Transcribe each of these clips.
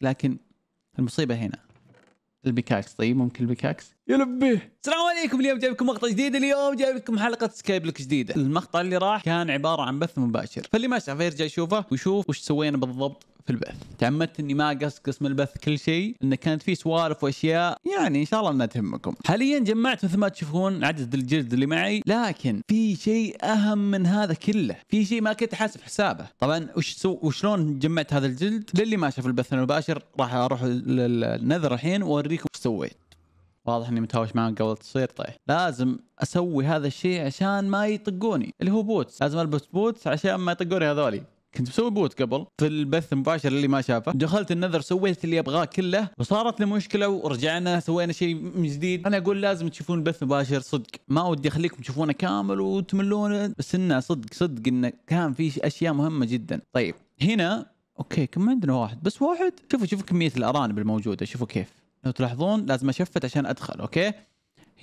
لكن المصيبه هنا البيكاكس طيب ممكن البيكاكس يلبي السلام عليكم اليوم جايب لكم مقطع جديد اليوم جايب لكم حلقه سكايب لك جديده المقطع اللي راح كان عباره عن بث مباشر فاللي ما شافه يرجع يشوفه ويشوف وش سوينا بالضبط في البث تعمدت اني ما اقصقص من البث كل شيء ان كانت في سوالف واشياء يعني ان شاء الله انها تهمكم حاليا جمعت مثل ما تشوفون عدد الجلد اللي معي لكن في شيء اهم من هذا كله في شيء ما كنت حاسب حسابه طبعا وش سو وشلون جمعت هذا الجلد للي ما شاف البث المباشر راح اروح للنذر الحين واوريكم وش سويت واضح اني متهاوش معاهم قبل تصير طيح لازم اسوي هذا الشيء عشان ما يطقوني اللي هو بوتس لازم البس بوتس عشان ما يطقوني هذولي كنت مسوي بوت قبل في البث المباشر اللي ما شافه دخلت النذر سويت اللي ابغاه كله وصارت لي مشكله ورجعنا سوينا شيء من جديد انا اقول لازم تشوفون البث مباشر صدق ما ودي اخليكم تشوفونه كامل وتملونه بس انه صدق صدق انه كان في اشياء مهمه جدا طيب هنا اوكي كم عندنا واحد بس واحد شوفوا شوفوا كميه الارانب الموجوده شوفوا كيف لو تلاحظون لازم اشفت عشان ادخل اوكي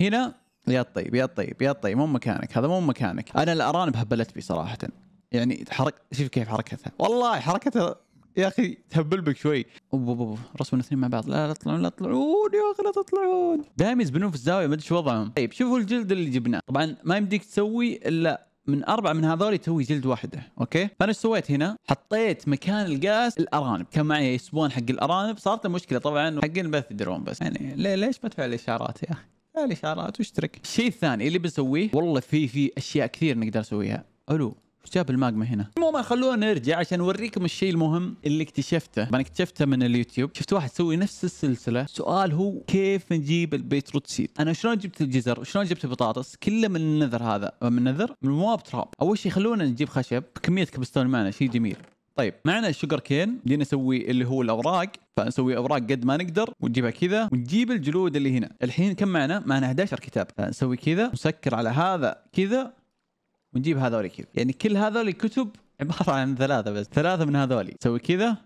هنا يا طيب يا طيب يا طيب مو مكانك هذا مو مكانك انا الارانب هبلت بي صراحه يعني حرك شوف كيف حركتها والله حركتها يا اخي تهبل بك شوي اوب اوب رسموا الاثنين مع بعض لا لا تطلعون لا تطلعون يا اخي لا تطلعون دائما يزبنون في الزاويه ما ادري شو وضعهم طيب شوفوا الجلد اللي جبناه طبعا ما يمديك تسوي الا من اربعه من هذول تسوي جلد واحده اوكي فانا ايش سويت هنا حطيت مكان القاس الارانب كان معي اسبون حق الارانب صارت المشكله طبعا حق بث درون بس يعني ليش ما تفعل اشارات يا اخي فعل اشارات واشترك الشيء الثاني اللي بسويه والله في في اشياء كثير نقدر نسويها الو ايش جاب الماجما هنا؟ المهم خلونا نرجع عشان نوريكم الشيء المهم اللي اكتشفته، انا اكتشفته من اليوتيوب، شفت واحد يسوي نفس السلسله، سؤال هو كيف نجيب البيتروت سيد؟ انا شلون جبت الجزر؟ شلون جبت البطاطس؟ كله من النذر هذا، من النذر؟ من مواب تراب، اول شيء خلونا نجيب خشب، كميه كبستون معنا شيء جميل، طيب معنا الشجر كين نسوي اللي هو الاوراق فنسوي اوراق قد ما نقدر ونجيبها كذا ونجيب الجلود اللي هنا الحين كم معنا معنا 11 كتاب فنسوي كذا نسكر على هذا كذا ونجيب هذول كذا يعني كل هذول الكتب عباره عن ثلاثه بس ثلاثه من هذولي سوي كذا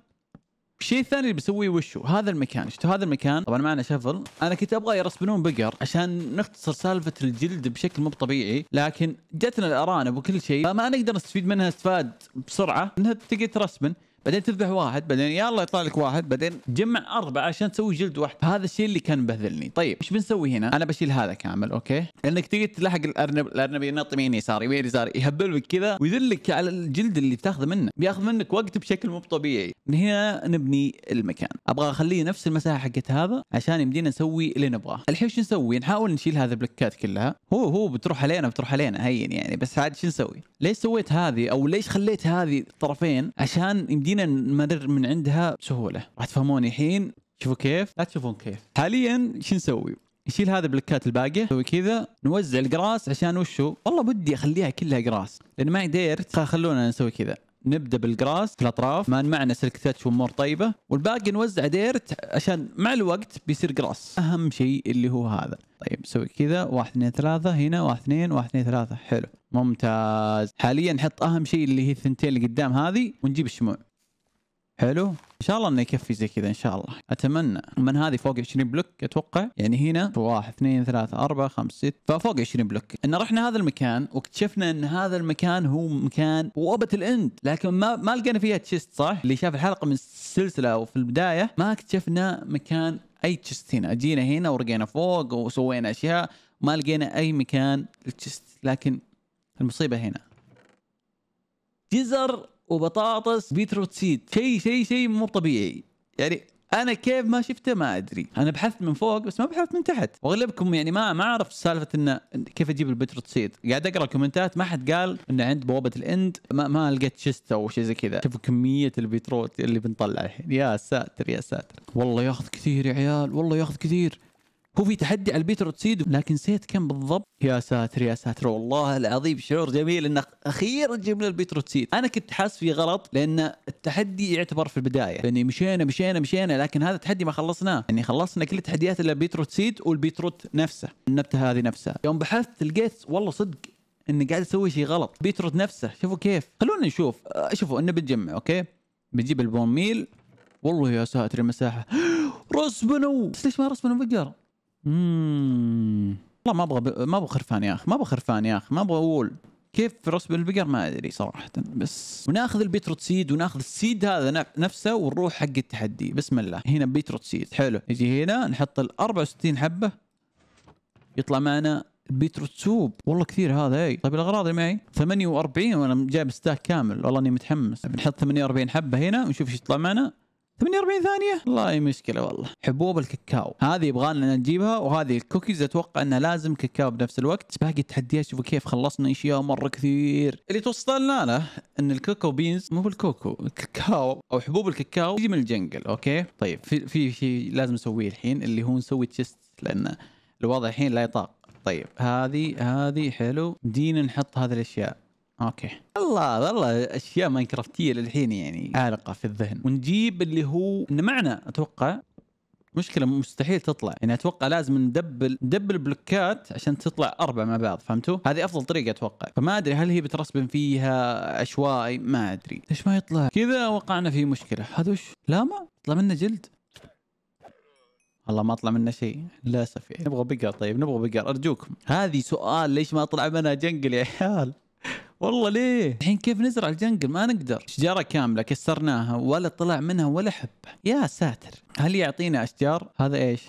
الشيء الثاني اللي بسويه وشو هذا المكان شفتوا هذا المكان طبعا معنا شفل انا كنت ابغى يرسبنون بقر عشان نختصر سالفه الجلد بشكل مو طبيعي لكن جتنا الارانب وكل شيء فما نقدر نستفيد منها استفاد بسرعه انها تقدر ترسبن بعدين تذبح واحد بعدين يلا يطلع لك واحد بعدين جمع اربعه عشان تسوي جلد واحد هذا الشيء اللي كان مبهذلني طيب ايش بنسوي هنا انا بشيل هذا كامل اوكي لانك تجي تلحق الارنب الارنب ينط يمين يسار يمين يسار يهبل لك كذا ويذلك على الجلد اللي بتاخذه منه بياخذ منك وقت بشكل مو طبيعي من هنا نبني المكان ابغى اخليه نفس المساحه حقت هذا عشان يمدينا نسوي اللي نبغاه الحين شو نسوي نحاول نشيل هذه البلوكات كلها هو هو بتروح علينا بتروح علينا هين يعني بس عاد شو نسوي ليش سويت هذه او ليش خليت هذه الطرفين عشان يمدينا فينا نمرر من عندها بسهوله راح تفهموني الحين شوفوا كيف لا تشوفون كيف حاليا شو نسوي نشيل هذا البلوكات الباقيه نسوي كذا نوزع القراص عشان وشو والله بدي اخليها كلها قراص لان ما ديرت خلونا نسوي كذا نبدا بالقراص في الاطراف ما معنا سلك تاتش وامور طيبه والباقي نوزع ديرت عشان مع الوقت بيصير قراص اهم شيء اللي هو هذا طيب نسوي كذا واحد اثنين ثلاثه هنا واحد اثنين واحد اثنين ثلاثه حلو ممتاز حاليا نحط اهم شيء اللي هي الثنتين اللي قدام هذه ونجيب الشموع حلو ان شاء الله انه يكفي زي كذا ان شاء الله اتمنى من هذه فوق 20 بلوك اتوقع يعني هنا واحد اثنين ثلاثة أربعة خمسة 6 ففوق 20 بلوك ان رحنا هذا المكان واكتشفنا ان هذا المكان هو مكان بوابة الاند لكن ما ما لقينا فيها تشيست صح اللي شاف الحلقة من السلسلة او في البداية ما اكتشفنا مكان اي تشيست هنا جينا هنا ورقينا فوق وسوينا اشياء ما لقينا اي مكان للتشيست لكن المصيبة هنا جزر وبطاطس بيتروت سيد شيء شيء شيء مو طبيعي يعني انا كيف ما شفته ما ادري انا بحثت من فوق بس ما بحثت من تحت واغلبكم يعني ما ما اعرف سالفه انه كيف اجيب البيتروت سيد قاعد اقرا الكومنتات ما حد قال انه عند بوابه الاند ما, ما لقيت شست او شيء زي كذا شوفوا كميه البيتروت اللي بنطلع الحين يا ساتر يا ساتر والله ياخذ كثير يا عيال والله ياخذ كثير هو في تحدي على البيتر تسيدو لكن نسيت كم بالضبط يا ساتر يا ساتر والله العظيم شعور جميل ان اخيرا جبنا البيتر تسيدو انا كنت حاسس في غلط لان التحدي يعتبر في البدايه لاني يعني مشينا مشينا مشينا لكن هذا التحدي ما خلصناه يعني خلصنا كل التحديات الا البيتر سيد والبيتروت نفسه النبته هذه نفسها يوم بحثت لقيت والله صدق اني قاعد اسوي شيء غلط بيتروت نفسه شوفوا كيف خلونا نشوف آه، شوفوا انه بنجمع اوكي بنجيب البون ميل والله يا ساتر المساحه رسبنو ليش ما رسبنو بقر اممم والله ما ابغى ب... ما ابغى خرفان يا اخي ما ابغى خرفان يا اخي ما ابغى اقول كيف رسب البقر ما ادري صراحه بس وناخذ البيتروت سيد وناخذ السيد هذا نفسه ونروح حق التحدي بسم الله هنا بيتروت سيد حلو نجي هنا نحط ال 64 حبه يطلع معنا بيتروت سوب والله كثير هذا اي طيب الاغراض اللي معي 48 وانا جايب ستاك كامل والله اني متحمس بنحط 48 حبه هنا ونشوف ايش يطلع معنا 48 ثانية والله مشكلة والله حبوب الكاكاو هذه يبغى لنا نجيبها وهذه الكوكيز اتوقع انها لازم كاكاو بنفس الوقت باقي التحديات شوفوا كيف خلصنا اشياء مرة كثير اللي توصلنا له ان الكوكو بينز مو بالكوكو الكاكاو او حبوب الكاكاو تجي من الجنجل اوكي طيب في في شيء لازم نسويه الحين اللي هو نسوي تشيست لان الوضع الحين لا يطاق طيب هذه هذه حلو دينا نحط هذه الاشياء اوكي الله والله اشياء ماينكرافتيه للحين يعني عالقه في الذهن ونجيب اللي هو انه معنى اتوقع مشكلة مستحيل تطلع يعني اتوقع لازم ندبل ندبل بلوكات عشان تطلع اربع مع بعض فهمتوا؟ هذه افضل طريقة اتوقع فما ادري هل هي بترسبن فيها عشوائي ما ادري ليش ما يطلع؟ كذا وقعنا في مشكلة هذا وش؟ لا ما طلع منه جلد والله ما طلع منه شيء للاسف يعني نبغى بقر طيب نبغى بقر ارجوكم هذه سؤال ليش ما طلع منها جنقل يا عيال والله ليه؟ الحين كيف نزرع الجنقل؟ ما نقدر، شجره كامله كسرناها ولا طلع منها ولا حبه، يا ساتر، هل يعطينا اشجار؟ هذا ايش؟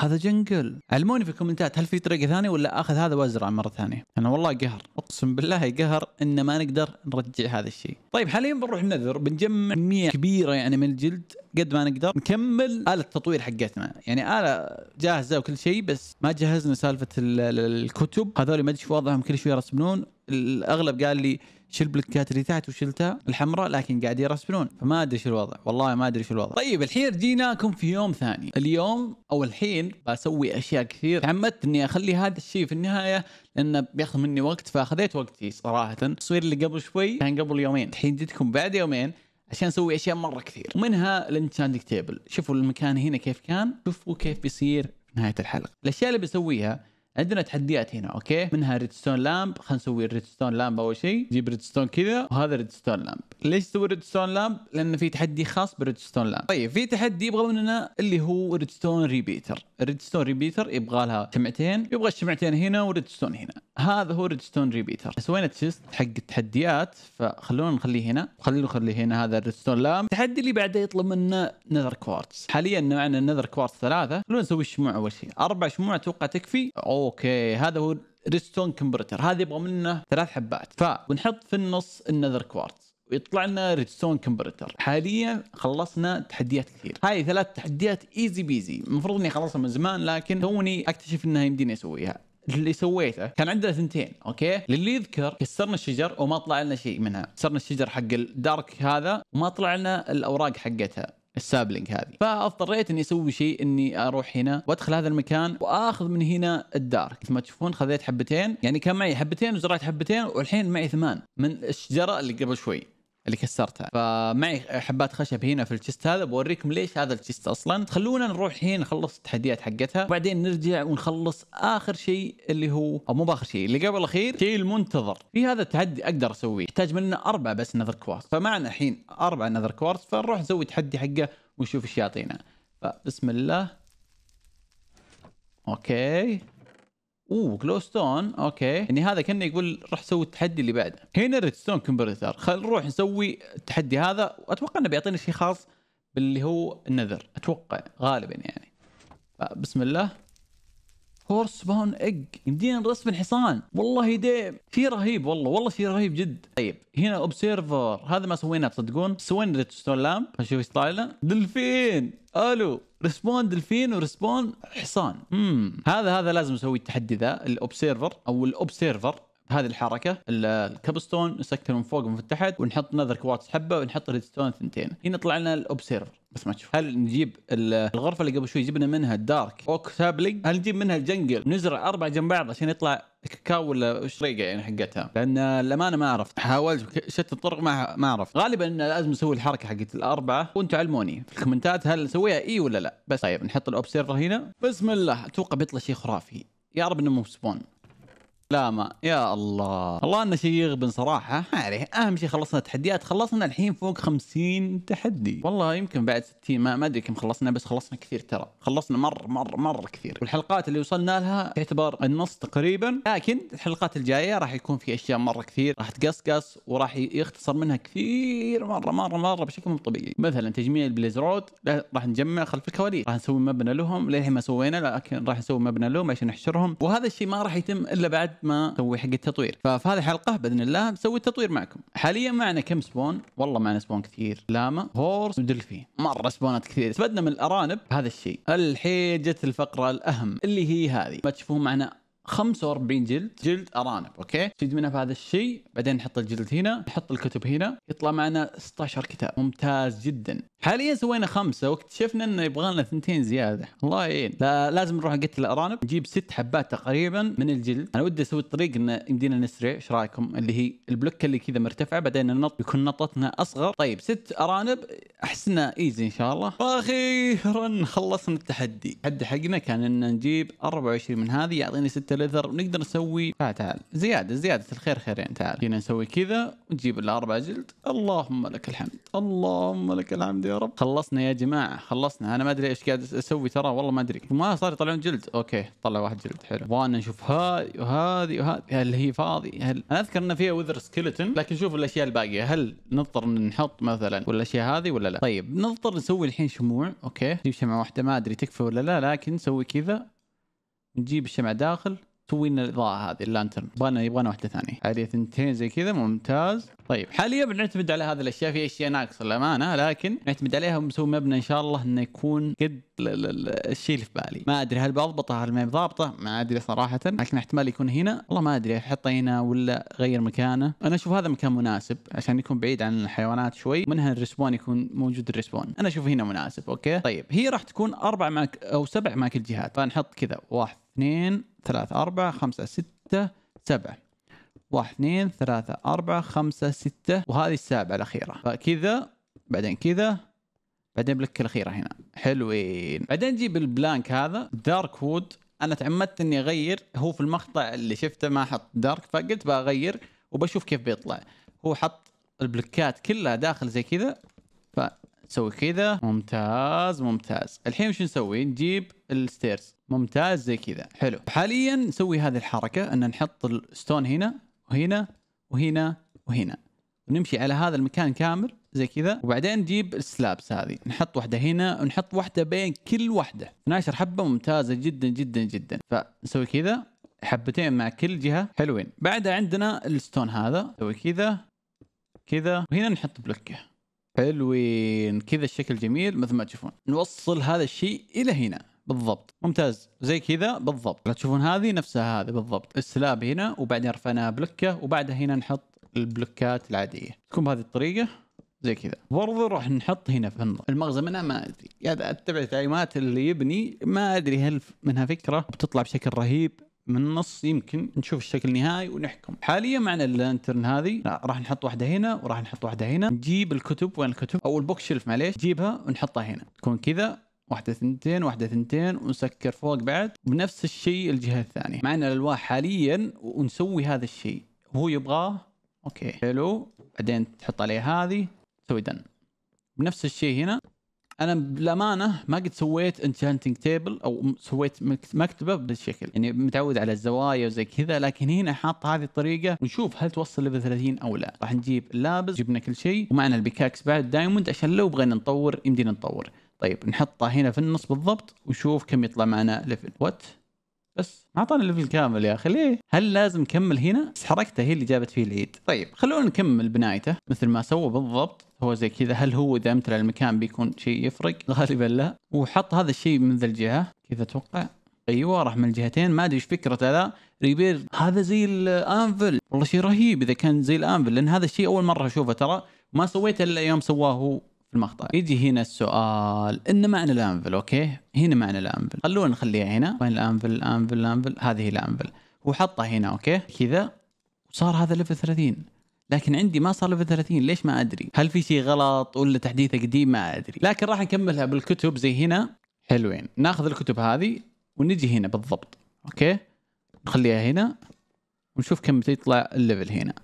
هذا جنجل علموني في الكومنتات هل في طريقه ثانيه ولا اخذ هذا وازرع مره ثانيه انا والله قهر اقسم بالله قهر ان ما نقدر نرجع هذا الشيء طيب حاليا بنروح نذر بنجمع كميه كبيره يعني من الجلد قد ما نقدر نكمل آلة التطوير حقتنا يعني آلة جاهزة وكل شيء بس ما جهزنا سالفة الكتب هذول ما ادري وضعهم كل شوية يرسمون الاغلب قال لي شيل بلوكات اللي تحت وشلتها الحمراء لكن قاعد يرسبلون فما ادري شو الوضع والله ما ادري شو الوضع طيب الحين جيناكم في يوم ثاني اليوم او الحين بسوي اشياء كثير تعمدت اني اخلي هذا الشيء في النهايه لانه بياخذ مني وقت فاخذيت وقتي صراحه التصوير اللي قبل شوي كان قبل يومين الحين جيتكم بعد يومين عشان اسوي اشياء مره كثير ومنها الانشاندنج تيبل شوفوا المكان هنا كيف كان شوفوا كيف بيصير في نهايه الحلقه الاشياء اللي بسويها عندنا تحديات هنا اوكي منها ريدستون لامب خلينا نسوي الريدستون لامب اول شيء جيب ريدستون كذا وهذا ريدستون لامب ليش تسوي ريدستون لامب لان في تحدي خاص بريدستون لامب طيب في تحدي يبغى مننا اللي هو ريدستون ريبيتر الريدستون ريبيتر يبغى لها شمعتين يبغى الشمعتين هنا وريدستون هنا هذا هو ريدستون ريبيتر سوينا تشيست حق التحديات فخلونا نخليه هنا خليه نخليه هنا هذا الريدستون لام التحدي اللي بعده يطلب منا نذر كوارتز حاليا معنا نذر كوارتز ثلاثه خلونا نسوي الشموع اول شيء اربع شموع اتوقع تكفي اوكي هذا هو ريدستون كمبرتر هذا يبغى منا ثلاث حبات فبنحط في النص النذر كوارتز ويطلع لنا ريدستون كمبرتر حاليا خلصنا تحديات كثير هاي ثلاث تحديات ايزي بيزي المفروض اني اخلصها من زمان لكن توني اكتشف انها يمديني اسويها اللي سويته كان عندنا ثنتين اوكي للي يذكر كسرنا الشجر وما طلع لنا شيء منها كسرنا الشجر حق الدارك هذا وما طلع لنا الاوراق حقتها السابلينج هذه فاضطريت اني اسوي شيء اني اروح هنا وادخل هذا المكان واخذ من هنا الدارك مثل ما تشوفون خذيت حبتين يعني كان معي حبتين وزرعت حبتين والحين معي ثمان من الشجره اللي قبل شوي اللي كسرتها فمعي حبات خشب هنا في الشيست هذا بوريكم ليش هذا الشيست اصلا خلونا نروح هنا نخلص التحديات حقتها وبعدين نرجع ونخلص اخر شيء اللي هو او مو باخر شيء اللي قبل الاخير شيء المنتظر في هذا التحدي اقدر اسويه يحتاج منا اربعه بس نذر كوارتز فمعنا الحين اربعه نذر كوارتز فنروح نسوي تحدي حقه ونشوف ايش يعطينا فبسم الله اوكي اوه كلوستون اوكي يعني هذا كانه يقول روح سوي التحدي اللي بعده هنا ريدستون كمبيوتر خل نروح نسوي التحدي هذا واتوقع انه بيعطينا شيء خاص باللي هو النذر اتوقع غالبا يعني آه، بسم الله هورس بون ايج يمدينا نرسم الحصان والله دي شيء رهيب والله والله شيء رهيب جد طيب هنا اوبسيرفر هذا ما سويناه تصدقون سوينا ريتستون لامب نشوف ايش طالع لنا دلفين الو ريسبون دلفين وريسبون حصان امم هذا هذا لازم اسوي التحدي ذا الاوبسيرفر او الاوبسيرفر هذه الحركه الكابستون نسكر من فوق ومن تحت ونحط نذر كوارتز حبه ونحط ريدستون ثنتين هنا طلع لنا الاوبسيرفر بس ما تشوف هل نجيب الغرفه اللي قبل شوي جبنا منها الدارك اوك سابلينج هل نجيب منها الجنجل نزرع اربع جنب بعض عشان يطلع كاكاو ولا شريقه يعني حقتها لان الامانه ما عرفت حاولت شتى الطرق ما ما عرفت غالبا ان لازم نسوي الحركه حقت الاربعه وانتم علموني في الكومنتات هل نسويها اي ولا لا بس طيب نحط الاوبسيرفر هنا بسم الله اتوقع بيطلع شيء خرافي يا رب انه مو سبون لاما يا الله الله انه شيء يغبن صراحه ما عليه اهم شيء خلصنا تحديات خلصنا الحين فوق 50 تحدي والله يمكن بعد 60 ما ادري كم خلصنا بس خلصنا كثير ترى خلصنا مره مره مره كثير والحلقات اللي وصلنا لها تعتبر النص تقريبا لكن الحلقات الجايه راح يكون في اشياء مره كثير راح تقصقص وراح يختصر منها كثير مره مره مره بشكل مو طبيعي مثلا تجميع البليز رود راح نجمع خلف الكواليس راح نسوي مبنى لهم للحين ما سوينا لكن راح نسوي مبنى لهم عشان نحشرهم وهذا الشيء ما راح يتم الا بعد ما اسوي حق التطوير ففي هذه الحلقه باذن الله بسوي التطوير معكم حاليا معنا كم سبون والله معنا سبون كثير لاما هورس ودلفي مره سبونات كثير استفدنا من الارانب هذا الشيء الحين جت الفقره الاهم اللي هي هذه ما تشوفون معنا 45 جلد جلد ارانب اوكي تجد منها في هذا الشيء بعدين نحط الجلد هنا نحط الكتب هنا يطلع معنا 16 كتاب ممتاز جدا حاليا سوينا خمسه واكتشفنا انه يبغى لنا ثنتين زياده الله يعين لازم نروح نقتل الارانب نجيب ست حبات تقريبا من الجلد انا ودي اسوي الطريق انه يمدينا نسرع ايش رايكم اللي هي البلوكه اللي كذا مرتفعه بعدين ننط يكون نطتنا اصغر طيب ست ارانب احسنا ايزي ان شاء الله واخيرا خلصنا التحدي التحدي حقنا كان ان نجيب 24 من هذه يعطيني ستة ليذر ونقدر نسوي تعال تعال زياده زياده الخير خيرين تعال جينا نسوي كذا ونجيب الاربع جلد اللهم لك الحمد اللهم لك الحمد يا رب خلصنا يا جماعه خلصنا انا ما ادري ايش قاعد اسوي ترى والله ما ادري ما صار يطلعون جلد اوكي طلع واحد جلد حلو وانا نشوف هاي وهذه وهذه هل هي فاضي هل انا اذكر ان فيها وذر سكلتن لكن شوف الاشياء الباقيه هل نضطر نحط مثلا ولا الاشياء هذه ولا لا طيب نضطر نسوي الحين شموع اوكي نجيب شمعه واحده ما ادري تكفي ولا لا لكن نسوي كذا نجيب الشمع داخل تسوي لنا الاضاءه هذه اللانترن يبغانا يبغانا واحده ثانيه هذه ثنتين زي كذا ممتاز طيب حاليا بنعتمد على هذه الاشياء في اشياء ناقصه للامانه لكن نعتمد عليها ونسوي مبنى ان شاء الله انه يكون قد الشيء اللي في بالي ما ادري هل بضبطه هل ما بضبطه ما ادري صراحه لكن احتمال يكون هنا والله ما ادري احطه هنا ولا غير مكانه انا اشوف هذا مكان مناسب عشان يكون بعيد عن الحيوانات شوي منها الريسبون يكون موجود الريسبون انا اشوف هنا مناسب اوكي طيب هي راح تكون اربع ماك او سبع ماكل جهات فنحط كذا واحد اثنين ثلاثة أربعة خمسة ستة سبعة واحد اثنين ثلاثة أربعة خمسة ستة وهذه السابعة الأخيرة فكذا بعدين كذا بعدين بلك الأخيرة هنا حلوين بعدين نجيب البلانك هذا دارك وود أنا تعمدت إني أغير هو في المقطع اللي شفته ما حط دارك فقلت بغير وبشوف كيف بيطلع هو حط البلكات كلها داخل زي كذا فسوي كذا ممتاز ممتاز الحين شو نسوي نجيب الستيرز ممتاز زي كذا حلو حاليا نسوي هذه الحركه ان نحط الستون هنا وهنا وهنا وهنا ونمشي على هذا المكان كامل زي كذا وبعدين نجيب السلابس هذه نحط واحده هنا ونحط واحده بين كل واحده 12 حبه ممتازه جدا جدا جدا فنسوي كذا حبتين مع كل جهه حلوين بعدها عندنا الستون هذا نسوي كذا كذا وهنا نحط بلوكه حلوين كذا الشكل جميل مثل ما تشوفون نوصل هذا الشيء الى هنا بالضبط ممتاز زي كذا بالضبط تشوفون هذه نفسها هذه بالضبط السلاب هنا وبعدين رفعناها بلوكه وبعدها هنا نحط البلوكات العاديه تكون بهذه الطريقه زي كذا برضه راح نحط هنا في النظر المغزى منها ما ادري قاعد اتبع تعليمات اللي يبني ما ادري هل منها فكره بتطلع بشكل رهيب من النص يمكن نشوف الشكل النهائي ونحكم حاليا معنا اللانترن هذه لا راح نحط واحده هنا وراح نحط واحده هنا نجيب الكتب وين الكتب او البوك شيلف معليش نجيبها ونحطها هنا تكون كذا واحده ثنتين واحده ثنتين ونسكر فوق بعد بنفس الشيء الجهه الثانيه معنا الالواح حاليا ونسوي هذا الشيء هو يبغاه اوكي حلو بعدين تحط عليه هذه تسوي دن بنفس الشيء هنا انا بالامانه ما قد سويت انشانتنج تيبل او سويت مكتبه بالشكل يعني متعود على الزوايا وزي كذا لكن هنا حاط هذه الطريقه ونشوف هل توصل ليفل 30 او لا راح نجيب اللابس جبنا كل شيء ومعنا البيكاكس بعد دايموند عشان لو بغينا نطور يمدينا نطور طيب نحطه هنا في النص بالضبط ونشوف كم يطلع معنا ليفل وات بس ما اعطانا ليفل كامل يا اخي ليه؟ هل لازم نكمل هنا؟ بس حركته هي اللي جابت فيه العيد. طيب خلونا نكمل بنايته مثل ما سوى بالضبط هو زي كذا هل هو اذا امتلى المكان بيكون شيء يفرق؟ غالبا لا وحط هذا الشيء من ذا الجهه كذا اتوقع ايوه راح من الجهتين ما ادري ايش فكرته ذا ريبير هذا زي الانفل والله شيء رهيب اذا كان زي الانفل لان هذا الشيء اول مره اشوفه ترى ما سويته الا يوم سواه هو في المقطع يجي هنا السؤال ان معنى الانفل اوكي هنا معنى الانفل خلونا نخليها هنا وين الانفل الانفل الانفل هذه الانفل وحطها هنا اوكي كذا وصار هذا ليفل 30 لكن عندي ما صار ليفل 30 ليش ما ادري هل في شيء غلط ولا تحديثه قديم ما ادري لكن راح نكملها بالكتب زي هنا حلوين ناخذ الكتب هذه ونجي هنا بالضبط اوكي نخليها هنا ونشوف كم تطلع الليفل هنا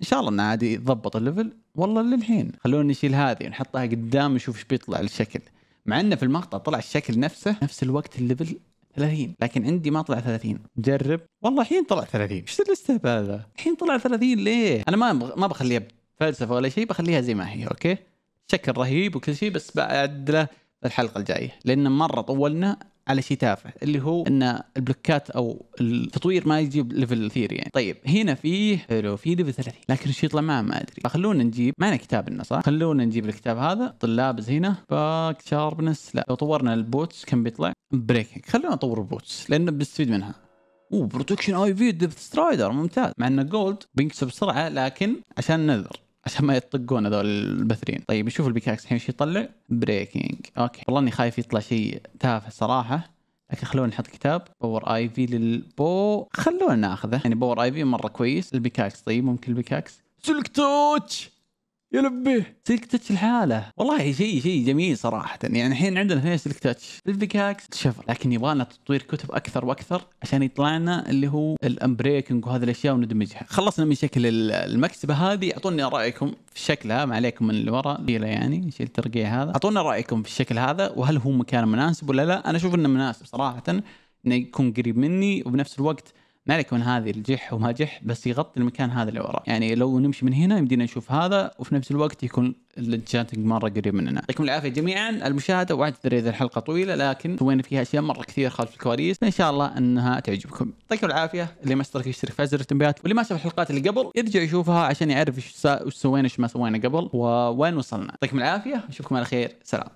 ان شاء الله انه عادي يضبط الليفل والله للحين خلونا نشيل هذه ونحطها قدام ونشوف ايش بيطلع الشكل مع انه في المقطع طلع الشكل نفسه نفس الوقت الليفل 30 لكن عندي ما طلع 30 جرب والله الحين طلع 30 ايش الاستهبال هذا الحين طلع 30 ليه انا ما ما بخليها فلسفه ولا شيء بخليها زي ما هي اوكي شكل رهيب وكل شيء بس بعدله الحلقه الجايه لان مره طولنا على شيء تافه اللي هو ان البلوكات او التطوير ما يجيب ليفل كثير يعني طيب هنا فيه حلو في ليفل 30 لكن الشيء يطلع معه ما ادري فخلونا نجيب معنا كتاب لنا صح خلونا نجيب الكتاب هذا طلاب هنا باك شاربنس لا لو طورنا البوتس كم بيطلع بريكنج خلونا نطور البوتس لانه بنستفيد منها اوه بروتكشن اي في ديبث سترايدر ممتاز مع انه جولد بينكسب بسرعه لكن عشان نذر عشان ما يطقون هذول البثرين طيب نشوف البيكاكس الحين ايش يطلع بريكنج اوكي والله اني خايف يطلع شيء تافه صراحه لكن خلونا نحط كتاب باور اي في للبو خلونا ناخذه يعني باور اي في مره كويس البيكاكس طيب ممكن البيكاكس سلك توتش يا لبيه سلك تاتش لحاله والله شيء شيء جميل صراحه يعني الحين عندنا اثنين سلك تاتش البيكاكس شفر لكن يبغى لنا تطوير كتب اكثر واكثر عشان يطلع لنا اللي هو الامبريكنج وهذه الاشياء وندمجها خلصنا من شكل المكتبه هذه اعطونا رايكم في شكلها ما عليكم من اللي ورا يعني شيل الترقيع هذا اعطونا رايكم في الشكل هذا وهل هو مكان مناسب ولا لا انا اشوف انه مناسب صراحه انه يكون قريب مني وبنفس الوقت ما عليك من هذه الجح وما جح بس يغطي المكان هذا اللي وراه يعني لو نمشي من هنا يمدينا نشوف هذا وفي نفس الوقت يكون الجاتنج مره قريب مننا يعطيكم العافيه جميعا المشاهده واعتذر اذا الحلقه طويله لكن سوينا فيها اشياء مره كثير خلف الكواليس ان شاء الله انها تعجبكم يعطيكم العافيه اللي ما اشترك يشترك في زر التنبيهات واللي ما شاف الحلقات اللي قبل يرجع يشوفها عشان يعرف ايش سوينا ايش ما سوينا قبل ووين وصلنا يعطيكم العافيه اشوفكم على خير سلام